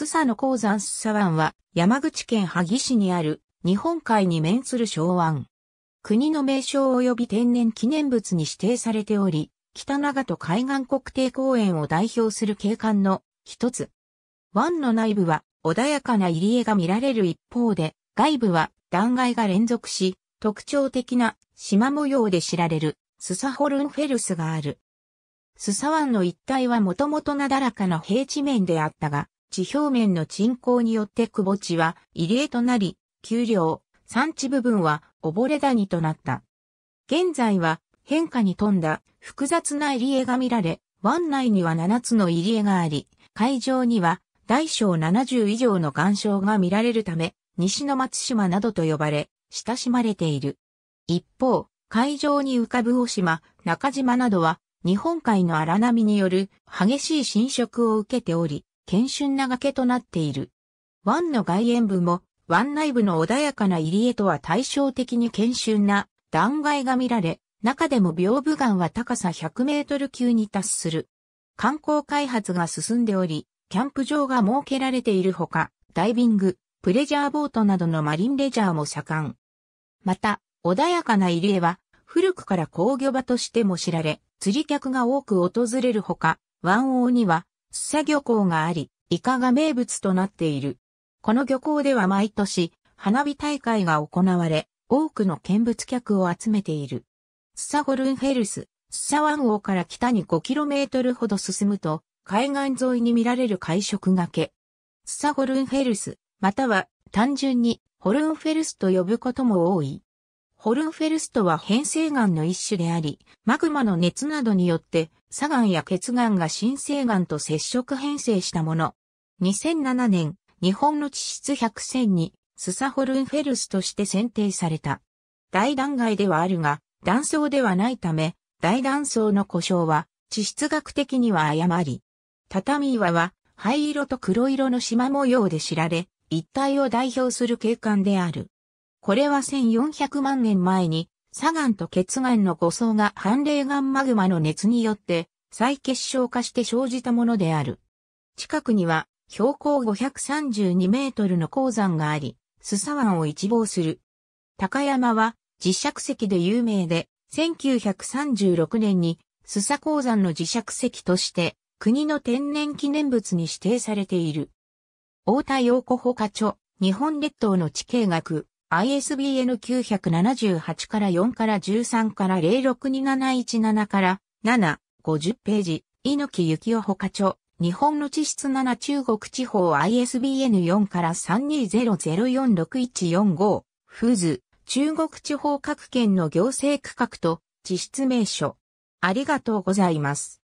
須佐の鉱山須佐湾は山口県萩市にある日本海に面する昭湾。国の名称及び天然記念物に指定されており、北長門海岸国定公園を代表する景観の一つ。湾の内部は穏やかな入り江が見られる一方で、外部は断崖が連続し、特徴的な縞模様で知られるスサホルンフェルスがある。スサ湾の一帯はもともとなだらかな平地面であったが、地表面の沈降によって窪地は入り江となり、丘陵、山地部分は溺れ谷となった。現在は変化に富んだ複雑な入り江が見られ、湾内には7つの入り江があり、海上には大小70以上の岩礁が見られるため、西の松島などと呼ばれ、親しまれている。一方、海上に浮かぶ大島、中島などは、日本海の荒波による激しい侵食を受けており、謙遜な崖となっている。湾の外縁部も、湾内部の穏やかな入り江とは対照的に謙遜な断崖が見られ、中でも屏風岩は高さ100メートル級に達する。観光開発が進んでおり、キャンプ場が設けられているほか、ダイビング、プレジャーボートなどのマリンレジャーも盛ん。また、穏やかな入り江は、古くから工業場としても知られ、釣り客が多く訪れるほか、湾王には、ス佐漁港があり、イカが名物となっている。この漁港では毎年、花火大会が行われ、多くの見物客を集めている。ス佐ゴルンフェルス、サ佐湾王から北に 5km ほど進むと、海岸沿いに見られる海食がけ。須佐ゴルンフェルス、または単純にホルンフェルスと呼ぶことも多い。ホルンフェルストは変成岩の一種であり、マグマの熱などによって、砂岩や血岩が新生岩と接触変成したもの。2007年、日本の地質百選に、スサホルンフェルスとして選定された。大断崖ではあるが、断層ではないため、大断層の故障は、地質学的には誤り。畳岩は、灰色と黒色の縞模様で知られ、一帯を代表する景観である。これは1400万年前に、砂岩と結岩の誤層が寒冷岩マグマの熱によって再結晶化して生じたものである。近くには標高532メートルの鉱山があり、須サ湾を一望する。高山は磁石石で有名で、1936年に須サ鉱山の磁石石として国の天然記念物に指定されている。大田洋子保課長、日本列島の地形学、ISBN 978から4から13から062717から7、50ページ、猪木幸雄ほか著、日本の地質7中国地方 ISBN4 から3 2 0 0 4 6 1 4 5ーズ、中国地方各県の行政区画と地質名所。ありがとうございます。